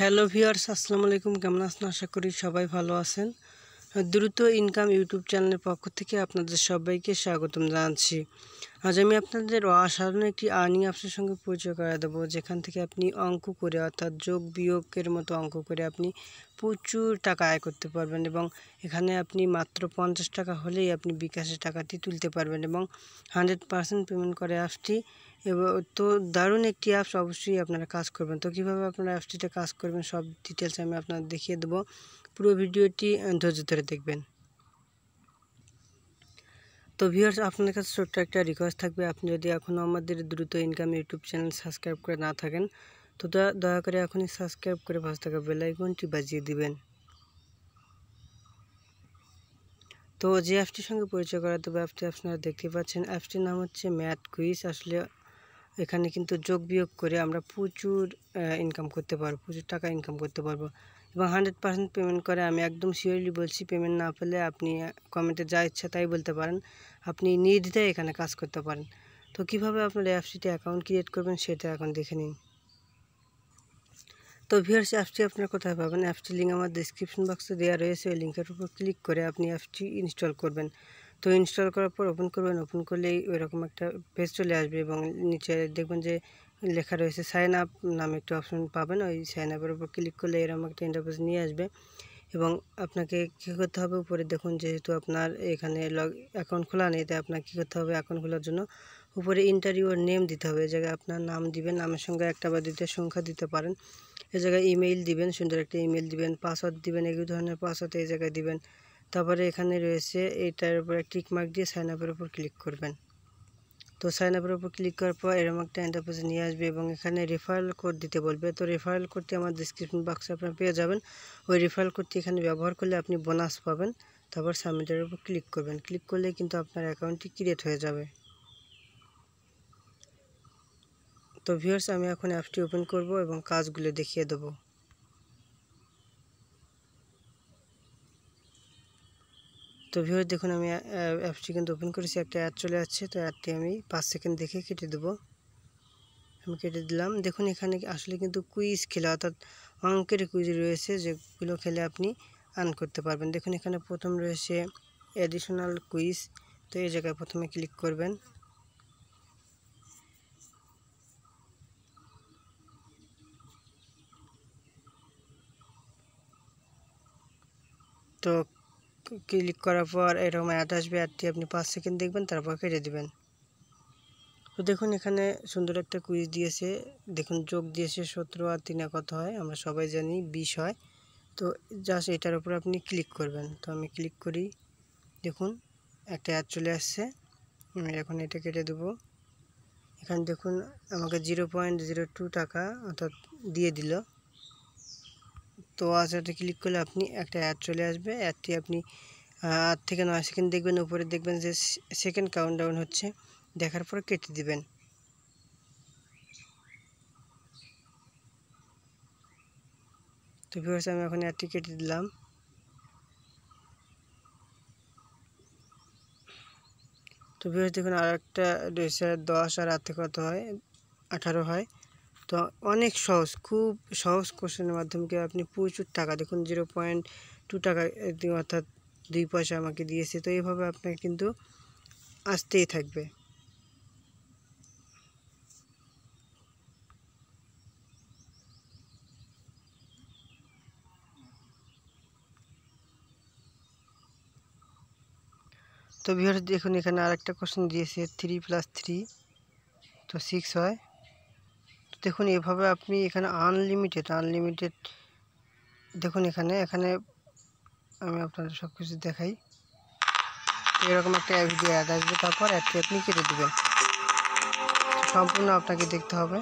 hello viewers আসসালামু আলাইকুম কেমন আছেন আশা করি সবাই ভালো আছেন দ্রুত ইনকাম ইউটিউব চ্যানেলের পক্ষ থেকে আপনাদের সবাইকে স্বাগতম জানাচ্ছি আজ আমি আপনাদের অসাধারণ একটি আর্নিং অ্যাপসের সঙ্গে পরিচয় করা দেবো যেখান থেকে আপনি অঙ্ক করে অর্থাৎ যোগ বিয়োগের মতো অঙ্ক করে আপনি প্রচুর টাকা আয় করতে পারবেন এবং এখানে আপনি মাত্র পঞ্চাশ টাকা হলেই আপনি বিকাশের টাকাটি তুলতে পারবেন এবং হান্ড্রেড পেমেন্ট করে অ্যাপসটি এবং তো দারুণ একটি অ্যাপস অবশ্যই আপনারা কাজ করবেন তো কীভাবে আপনারা অ্যাপসটিতে কাজ করবেন সব ডিটেলস আমি আপনাদের দেখিয়ে দেবো পুরো ভিডিওটি ধৈর্য ধরে দেখবেন তো ভিউয়ার্স আপনার কাছে ছোট্ট একটা রিকোয়েস্ট থাকবে আপনি যদি এখনও আমাদের দ্রুত ইনকাম ইউটিউব চ্যানেল সাবস্ক্রাইব করে না থাকেন তো দয়া করে এখনই সাবস্ক্রাইব করে পাঁচ টাকা বেলাইকনটি বাজিয়ে দিবেন তো যে অ্যাপটির সঙ্গে পরিচয় করা তবে অ্যাপটি আপনারা দেখতে পাচ্ছেন অ্যাপটির নাম হচ্ছে ম্যাথ কুইজ আসলে এখানে কিন্তু যোগ বিয়োগ করে আমরা প্রচুর ইনকাম করতে পারবো প্রচুর টাকা ইনকাম করতে পারবো এবং হান্ড্রেড পার্সেন্ট পেমেন্ট করে আমি একদম শিওরলি বলছি পেমেন্ট না পেলে আপনি কমেন্টে যা ইচ্ছা তাই বলতে পারেন আপনি নির্দ্বিধায় এখানে কাজ করতে পারেন তো কীভাবে আপনার অ্যাপসিটি অ্যাকাউন্ট ক্রিয়েট করবেন সেটা এখন দেখে নিন তো ভিউয়ার্স অ্যাপসটি আপনারা কোথায় পাবেন অ্যাপসটি লিঙ্ক আমার ডিসক্রিপশন বক্সে দেওয়া রয়েছে ওই লিঙ্কের উপর ক্লিক করে আপনি অ্যাপসটি ইনস্টল করবেন তো ইনস্টল করার পর ওপেন করবেন ওপেন করলেই ওইরকম একটা পেজ চলে আসবে এবং নিচে দেখবেন যে লেখা রয়েছে সাইন আপ নামে একটা অপশন পাবেন ওই সাইন আপের উপর ক্লিক করলে এরকম একটা ইন্টারপেজ নিয়ে আসবে এবং আপনাকে কী করতে হবে উপরে দেখুন যেহেতু আপনার এখানে লগ অ্যাকাউন্ট খোলা নেই তাই আপনাকে কী করতে হবে অ্যাকাউন্ট খোলার জন্য উপরে ইন্টারভিউর নেম দিতে হবে এ জায়গায় আপনার নাম দিবেন নামের সঙ্গে একটা বা দুইটা সংখ্যা দিতে পারেন এ জায়গায় ইমেইল দিবেন সুন্দর একটা ইমেল দিবেন পাসওয়ার্ড দিবেন এই ধরনের পাসওয়ার্ড এই জায়গায় দিবেন তারপরে এখানে রয়েছে এইটার উপরে টিক মার্ক দিয়ে সাইন আপের উপর ক্লিক করবেন তো সাইন আপের উপর ক্লিক করার পর এরম একটা এন্টারপ্রাইজে নিয়ে আসবে এবং এখানে রেফারেল কোড দিতে বলবে তো রেফারেল কোডটি আমার ডিসক্রিপশন বক্সে আপনারা পেয়ে যাবেন ওই রেফারেল কোডটি এখানে ব্যবহার করলে আপনি বোনাস পাবেন তারপর সাবমিটের উপর ক্লিক করবেন ক্লিক করলে কিন্তু আপনার অ্যাকাউন্টটি ক্রিয়েট হয়ে যাবে তো ভিউয়ার্স আমি এখন অ্যাপটি ওপেন করব এবং কাজগুলো দেখিয়ে দেবো তো ভিউ দেখুন আমি অ্যাপটি কিন্তু ওপেন করেছি একটা অ্যাড চলে আসছে তো অ্যাডটি আমি পাঁচ সেকেন্ড দেখে কেটে দেবো আমি কেটে দিলাম দেখুন এখানে আসলে কিন্তু কুইজ খেলা অর্থাৎ অঙ্কের কুইজ রয়েছে যেগুলো খেলে আপনি আর্ন করতে পারবেন দেখুন এখানে প্রথম রয়েছে অ্যাডিশনাল কুইজ তো এই জায়গায় প্রথমে ক্লিক করবেন তো ক্লিক করার পর এরকম অ্যাড আসবে অ্যাডটি আপনি পাঁচ সেকেন্ড দেখবেন তারপর কেটে দেবেন তো দেখুন এখানে সুন্দর একটা কুইজ দিয়েছে দেখুন যোগ দিয়েছে সতেরো আর তিনা কত হয় আমরা সবাই জানি বিশ হয় তো জাস্ট এটার উপর আপনি ক্লিক করবেন তো আমি ক্লিক করি দেখুন একটা অ্যাড চলে আসছে আমি এখন এটা কেটে দেবো এখানে দেখুন আমাকে জিরো পয়েন্ট জিরো টু টাকা অর্থাৎ দিয়ে দিল তো আচারটি ক্লিক করলে আপনি একটা অ্যাড চলে আসবে অ্যাডটি আপনি আট থেকে নয় সেকেন্ড দেখবেন উপরে দেখবেন যে সেকেন্ড ডাউন হচ্ছে দেখার পর কেটে দিবেন তো ভিউয়ার্স আমি এখন অ্যাডটি কেটে দিলাম তো ভিউয়ার্স দেখুন আর একটা দশ আর আট থেকে কত হয় আঠারো হয় তো অনেক সহজ খুব সহজ কোশ্চেনের মাধ্যমে আপনি প্রচুর টাকা দেখুন জিরো পয়েন্ট টু টাকা অর্থাৎ দুই পয়সা আমাকে দিয়েছে তো এইভাবে আপনাকে কিন্তু আসতেই থাকবে তো বিহার দেখুন এখানে আরেকটা কোশ্চেন দিয়েছে থ্রি প্লাস থ্রি তো সিক্স হয় দেখুন এভাবে আপনি এখানে আনলিমিটেড আনলিমিটেড দেখুন এখানে এখানে আমি আপনাদের সব কিছু দেখাই এরকম একটা ভিডিও অ্যাড আসবে তারপর অ্যাডটি আপনি কেটে দেবেন সম্পূর্ণ আপনাকে দেখতে হবে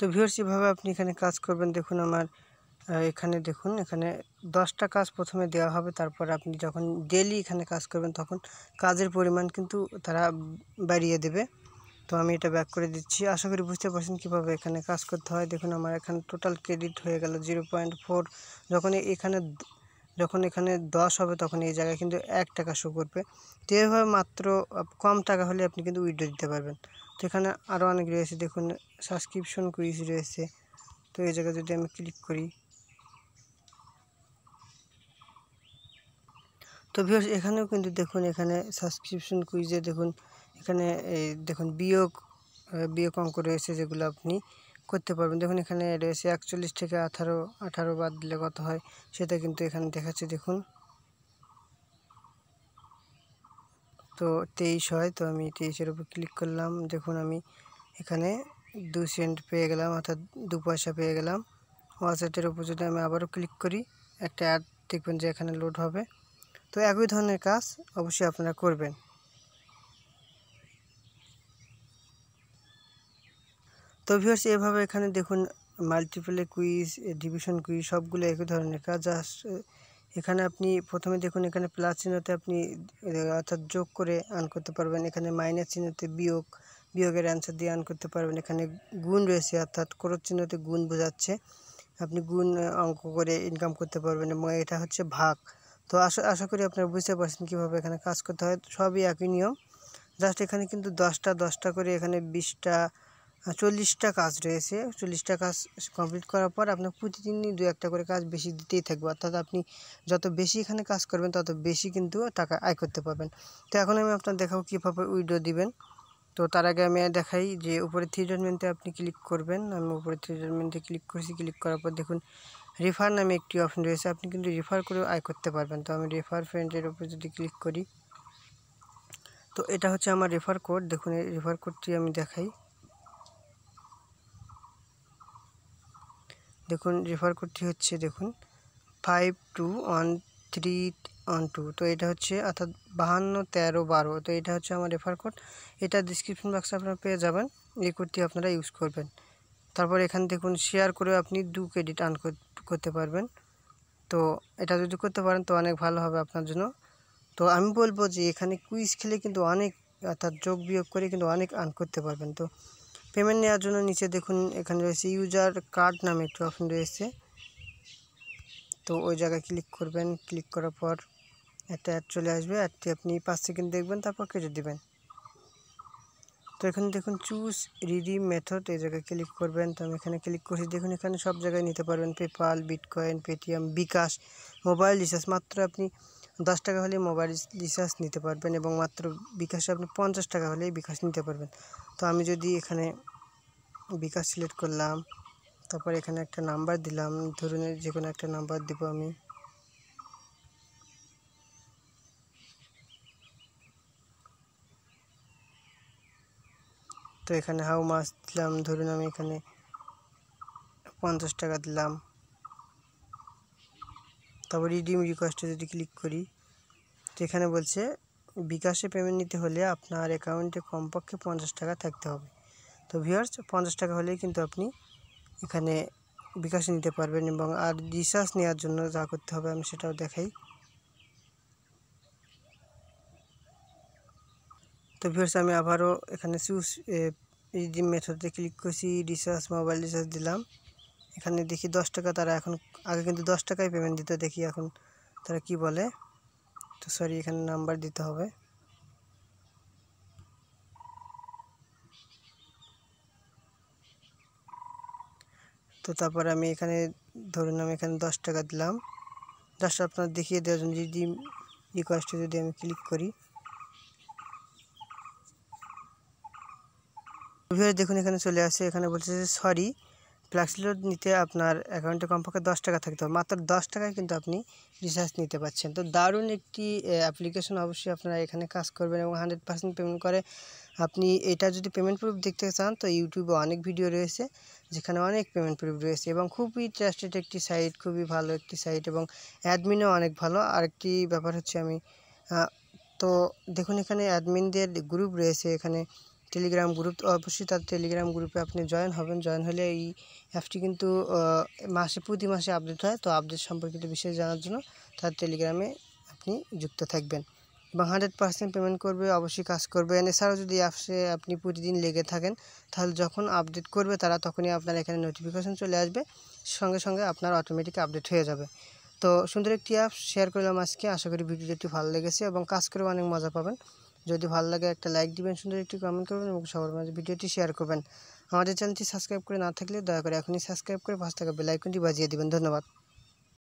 তো ভিউর্স এভাবে আপনি এখানে কাজ করবেন দেখুন আমার এখানে দেখুন এখানে দশটা কাজ প্রথমে দেওয়া হবে তারপর আপনি যখন ডেলি এখানে কাজ করবেন তখন কাজের পরিমাণ কিন্তু তারা বাড়িয়ে দেবে তো আমি এটা ব্যাক করে দিচ্ছি আশা করি বুঝতে পারছেন কীভাবে এখানে কাজ করতে হয় দেখুন আমার এখানে টোটাল ক্রেডিট হয়ে গেল জিরো পয়েন্ট ফোর যখন এখানে যখন এখানে দশ হবে তখন এই জায়গায় কিন্তু এক টাকা শো করবে তো এভাবে মাত্র কম টাকা হলে আপনি কিন্তু উইড্রো দিতে পারবেন যেখানে এখানে আরও অনেক রয়েছে দেখুন সাবস্ক্রিপশন কুইজ রয়েছে তো এই জায়গায় যদি আমি ক্লিক করি তো ভিউয়ার্স এখানেও কিন্তু দেখুন এখানে সাবস্ক্রিপশন কুইজে দেখুন এখানে এই দেখুন বিয়োগ বিয়োগ অঙ্ক রয়েছে যেগুলো আপনি করতে পারবেন দেখুন এখানে রয়েছে একচল্লিশ থেকে আঠারো আঠারো বাদ দিলে কত হয় সেটা কিন্তু এখানে দেখাচ্ছে দেখুন তো তেইশ হয় তো আমি তেইশের উপর ক্লিক করলাম দেখুন আমি এখানে দু সেন্ট পেয়ে গেলাম অর্থাৎ দু পয়সা পেয়ে গেলাম হোয়াটসঅ্যাপের উপর যদি আমি আবারও ক্লিক করি একটা অ্যাড দেখবেন যে এখানে লোড হবে তো একই ধরনের কাজ অবশ্যই আপনারা করবেন তো ভিউয়ার্স এভাবে এখানে দেখুন মাল্টিপলে কুইজ ডিভিশন কুইজ সবগুলো একই ধরনের কাজ জাস্ট এখানে আপনি প্রথমে দেখুন এখানে প্লাস চিহ্নতে আপনি অর্থাৎ যোগ করে আন করতে পারবেন এখানে মাইনাস চিহ্নতে বিয়োগ বিয়োগের অ্যান্সার দিয়ে আন করতে পারবেন এখানে গুণ রয়েছে অর্থাৎ ক্রোধ চিহ্নতে গুণ বোঝাচ্ছে আপনি গুণ অঙ্ক করে ইনকাম করতে পারবেন এবং এটা হচ্ছে ভাগ তো আশা আশা করি আপনারা বুঝতে পারছেন কীভাবে এখানে কাজ করতে হয় সবই একই নিয়ম জাস্ট এখানে কিন্তু দশটা দশটা করে এখানে বিশটা হ্যাঁ, চল্লিশটা কাজ রয়েছে চল্লিশটা কাজ কমপ্লিট করার পর আপনার প্রতিদিনই দু একটা করে কাজ বেশি দিতেই থাকবে অর্থাৎ আপনি যত বেশি এখানে কাজ করবেন তত বেশি কিন্তু টাকা আয় করতে পারবেন তো এখন আমি আপনার দেখাবো কীভাবে উইডো দিবেন তো তার আগে আমি দেখাই যে উপরে থ্রি ডটমেন্টে আপনি ক্লিক করবেন আমি উপরে থ্রি ডটমেন্টে ক্লিক করেছি ক্লিক করার পর দেখুন রেফার নামে একটি অপশন রয়েছে আপনি কিন্তু রেফার করেও আয় করতে পারবেন তো আমি রেফার ফ্রেন্ডের উপর যদি ক্লিক করি তো এটা হচ্ছে আমার রেফার কোড দেখুন এই রেফার কোডটি আমি দেখাই দেখুন রেফার কোডটি হচ্ছে দেখুন five two one three one two তো এটা হচ্ছে অর্থাৎ বাহান্ন তেরো বারো তো এটা হচ্ছে আমার রেফার কোড এটা ডিসক্রিপশন বক্সে আপনারা পেয়ে যাবেন এই কোডটি আপনারা ইউজ করবেন তারপর এখান দেখুন শেয়ার করে আপনি দু ক্রেডিট আর্ন করতে পারবেন তো এটা যদি করতে পারেন তো অনেক ভালো হবে আপনার জন্য তো আমি বলবো যে এখানে কুইজ খেলে কিন্তু অনেক অর্থাৎ যোগ বিয়োগ করে কিন্তু অনেক আর্ন করতে পারবেন তো পেমেন্ট নেওয়ার জন্য নিচে দেখুন এখানে রয়েছে ইউজার কার্ড নামে একটি অপশন রয়েছে তো ওই জায়গায় ক্লিক করবেন ক্লিক করার পর একটা অ্যাড চলে আসবে অ্যাডটি আপনি পাঁচ সেকেন্ড দেখবেন তারপর কেটে দেবেন তো এখানে দেখুন চুজ রিডি মেথড এই জায়গায় ক্লিক করবেন তো আমি এখানে ক্লিক করছি দেখুন এখানে সব জায়গায় নিতে পারবেন PayPal bitcoin Paytm bKash mobile recharge মাত্র আপনি 10 টাকা হলে মোবাইল রিসাস নিতে পারবেন এবং মাত্র বিকাশ আপনি 50 টাকা হলে বিকাশ নিতে পারবেন তো আমি যদি এখানে বিকাশ সিলেক্ট করলাম তারপর এখানে একটা নাম্বার দিলাম ধরুন এর যেকোন একটা নাম্বার দিব আমি তো এখানে হাউ মাস দিলাম ধরুন আমি এখানে 50 টাকা দিলাম তারপর রিডিম রিকোয়েস্টে যদি ক্লিক করি তো এখানে বলছে বিকাশে পেমেন্ট নিতে হলে আপনার অ্যাকাউন্টে কমপক্ষে পঞ্চাশ টাকা থাকতে হবে তো ভিওর্স পঞ্চাশ টাকা হলেই কিন্তু আপনি এখানে বিকাশে নিতে পারবেন এবং আর রিচার্জ নেওয়ার জন্য যা করতে হবে আমি সেটাও দেখাই তো ভিওর্স আমি আবারও এখানে চুজ রিডিম মেথডে ক্লিক করছি রিচার্জ মোবাইল রিচার্জ দিলাম এখানে দেখি দশ টাকা তারা এখন আগে কিন্তু দশ টাকায় পেমেন্ট দিত দেখি এখন তারা কি বলে তো সরি এখানে নাম্বার দিতে হবে তো তারপর আমি এখানে ধরুন আমি এখানে দশ টাকা দিলাম দশটা আপনার দেখিয়ে দেওয়ার জন্য যদি রিকোয়েস্টে যদি আমি ক্লিক করি ভিউয়ার দেখুন এখানে চলে আসে এখানে বলছে যে সরি ফ্ল্যাক্সিলোড নিতে আপনার অ্যাকাউন্টে কমপক্ষে দশ টাকা থাকতে হবে মাত্র দশ টাকায় কিন্তু আপনি রিচার্জ নিতে পারছেন তো দারুণ একটি অ্যাপ্লিকেশন অবশ্যই আপনারা এখানে কাজ করবেন এবং হান্ড্রেড পার্সেন্ট পেমেন্ট করে আপনি এটা যদি পেমেন্ট প্রুফ দেখতে চান তো ইউটিউবে অনেক ভিডিও রয়েছে যেখানে অনেক পেমেন্ট প্রুফ রয়েছে এবং খুবই ট্রাস্টেড একটি সাইট খুবই ভালো একটি সাইট এবং অ্যাডমিনও অনেক ভালো আরেকটি ব্যাপার হচ্ছে আমি তো দেখুন এখানে অ্যাডমিনদের গ্রুপ রয়েছে এখানে টেলিগ্রাম গ্রুপ অবশ্যই তার টেলিগ্রাম গ্রুপে আপনি জয়েন হবেন জয়েন হলে এই অ্যাপটি কিন্তু মাসে প্রতি মাসে আপডেট হয় তো আপডেট সম্পর্কিত বিষয়ে জানার জন্য তার টেলিগ্রামে আপনি যুক্ত থাকবেন এবং হান্ড্রেড পার্সেন্ট পেমেন্ট করবে অবশ্যই কাজ করবে এছাড়াও যদি অ্যাপসে আপনি প্রতিদিন লেগে থাকেন তাহলে যখন আপডেট করবে তারা তখনই আপনার এখানে নোটিফিকেশন চলে আসবে সঙ্গে সঙ্গে আপনার অটোমেটিক আপডেট হয়ে যাবে তো সুন্দর একটি অ্যাপ শেয়ার করলাম আজকে আশা করি ভিডিওটি ভালো লেগেছে এবং কাজ করে অনেক মজা পাবেন যদি ভালো লাগে একটা লাইক দিবেন সুন্দর একটি কমেন্ট করবেন এবং সবার মাঝে ভিডিওটি শেয়ার করবেন আমাদের চ্যানেলটি সাবস্ক্রাইব করে না থাকলে দয়া করে এখনই সাবস্ক্রাইব করে পাঁচ টাকা বেলাইকনটি বাজিয়ে দেবেন ধন্যবাদ